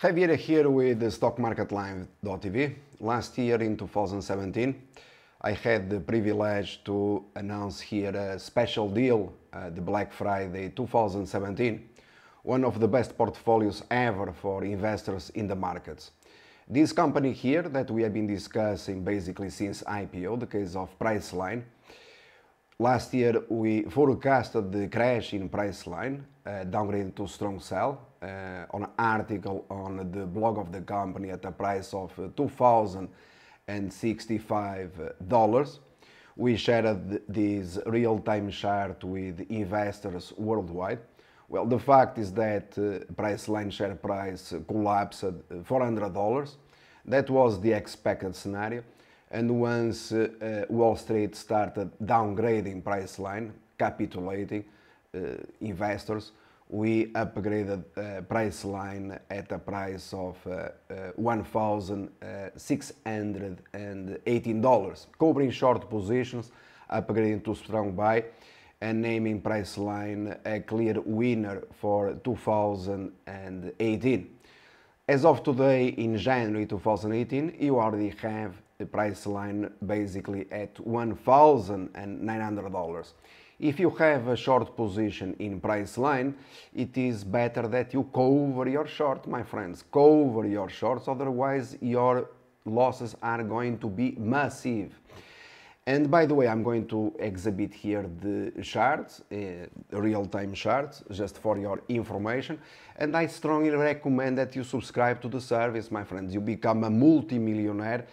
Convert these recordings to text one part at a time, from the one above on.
Javier here with StockMarketLive.tv. Last year in 2017, I had the privilege to announce here a special deal, uh, the Black Friday 2017, one of the best portfolios ever for investors in the markets. This company here that we have been discussing basically since IPO, the case of Priceline, Last year, we forecasted the crash in price line, uh, downgraded to strong sell, uh, on an article on the blog of the company at a price of uh, $2,065. We shared this real-time chart with investors worldwide. Well, the fact is that Priceline share price collapsed $400. That was the expected scenario. And once uh, uh, Wall Street started downgrading price line, capitulating uh, investors, we upgraded uh, price line at a price of uh, uh, $1,618, covering short positions, upgrading to strong buy, and naming price line a clear winner for 2018. As of today, in January 2018, you already have the price line basically at $1,900. If you have a short position in price line, it is better that you cover your short, my friends. Cover your shorts, otherwise your losses are going to be massive. And by the way, I'm going to exhibit here the charts, uh, real-time charts, just for your information. And I strongly recommend that you subscribe to the service, my friends. You become a multimillionaire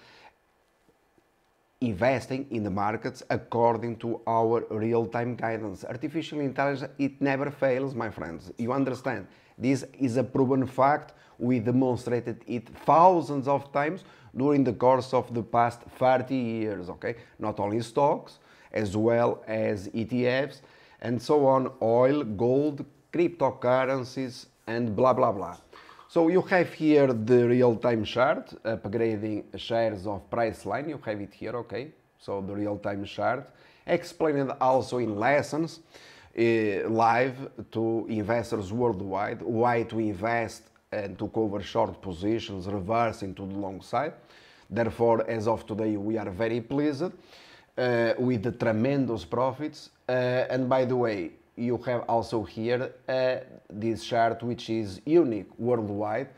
investing in the markets according to our real-time guidance. Artificial intelligence, it never fails, my friends. You understand? This is a proven fact. We demonstrated it thousands of times during the course of the past 30 years, okay? Not only stocks, as well as ETFs, and so on, oil, gold, cryptocurrencies, and blah, blah, blah. So you have here the real-time chart, upgrading shares of price line. You have it here, okay? So the real-time chart, explained also in lessons uh, live to investors worldwide, why to invest and to cover short positions, reversing to the long side. Therefore, as of today, we are very pleased uh, with the tremendous profits. Uh, and by the way, you have also here uh, this chart which is unique worldwide.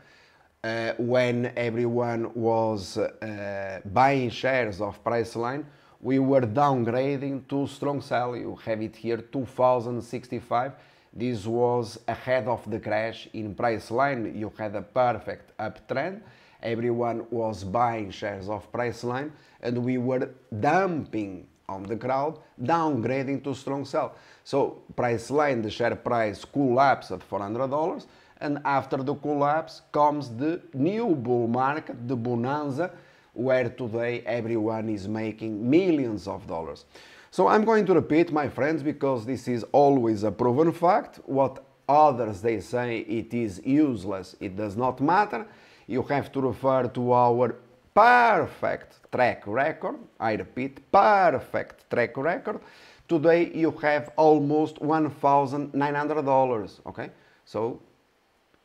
Uh, when everyone was uh, buying shares of Priceline, we were downgrading to strong sell. You have it here, 2065. This was ahead of the crash in Priceline. You had a perfect uptrend. Everyone was buying shares of Priceline, and we were dumping on the crowd, downgrading to strong sell. So price line, the share price collapsed at $400 and after the collapse comes the new bull market, the bonanza, where today everyone is making millions of dollars. So I'm going to repeat, my friends, because this is always a proven fact. What others, they say it is useless, it does not matter. You have to refer to our perfect track record, I repeat, perfect track record, today you have almost $1,900, okay? So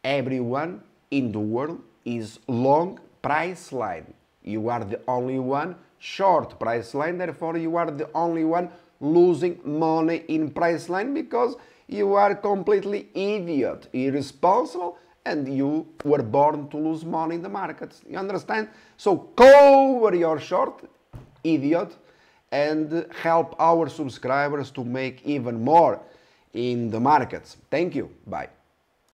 everyone in the world is long price line. You are the only one short price line, therefore you are the only one losing money in price line because you are completely idiot, irresponsible and you were born to lose money in the markets. You understand? So cover your short, idiot, and help our subscribers to make even more in the markets. Thank you. Bye.